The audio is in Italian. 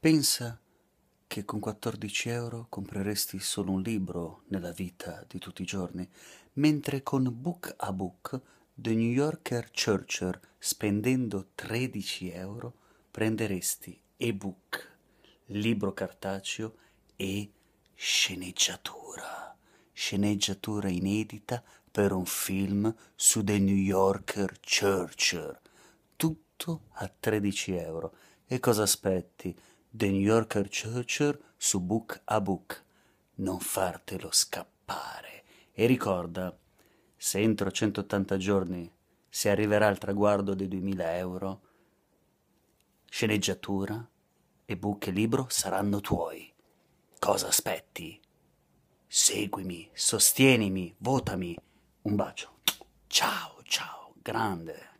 Pensa che con 14 euro compreresti solo un libro nella vita di tutti i giorni, mentre con Book a Book The New Yorker Churcher spendendo 13 euro prenderesti ebook, libro cartaceo e sceneggiatura. Sceneggiatura inedita per un film su The New Yorker Churcher. Tutto a 13 euro. E cosa aspetti? The New Yorker Churcher su Book a Book. Non fartelo scappare. E ricorda, se entro 180 giorni si arriverà al traguardo dei 2000 euro, sceneggiatura, e book e libro saranno tuoi. Cosa aspetti? Seguimi, sostienimi, votami. Un bacio. Ciao, ciao, grande.